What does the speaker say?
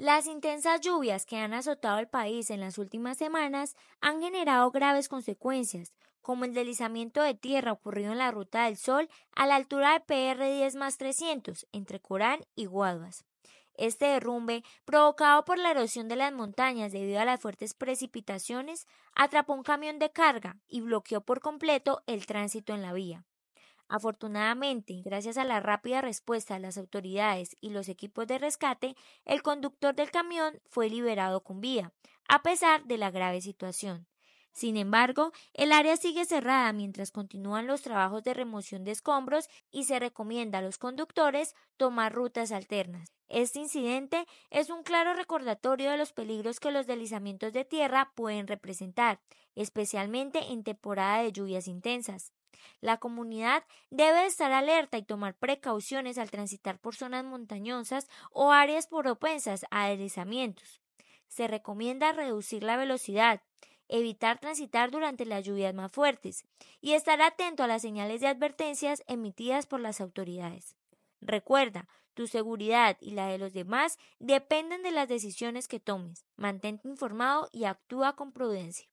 Las intensas lluvias que han azotado el país en las últimas semanas han generado graves consecuencias, como el deslizamiento de tierra ocurrido en la Ruta del Sol a la altura de PR10 más 300 entre Corán y Guaduas. Este derrumbe, provocado por la erosión de las montañas debido a las fuertes precipitaciones, atrapó un camión de carga y bloqueó por completo el tránsito en la vía. Afortunadamente, gracias a la rápida respuesta de las autoridades y los equipos de rescate, el conductor del camión fue liberado con vida, a pesar de la grave situación. Sin embargo, el área sigue cerrada mientras continúan los trabajos de remoción de escombros y se recomienda a los conductores tomar rutas alternas. Este incidente es un claro recordatorio de los peligros que los deslizamientos de tierra pueden representar, especialmente en temporada de lluvias intensas. La comunidad debe estar alerta y tomar precauciones al transitar por zonas montañosas o áreas propensas a deslizamientos. Se recomienda reducir la velocidad, evitar transitar durante las lluvias más fuertes y estar atento a las señales de advertencias emitidas por las autoridades. Recuerda, tu seguridad y la de los demás dependen de las decisiones que tomes. Mantente informado y actúa con prudencia.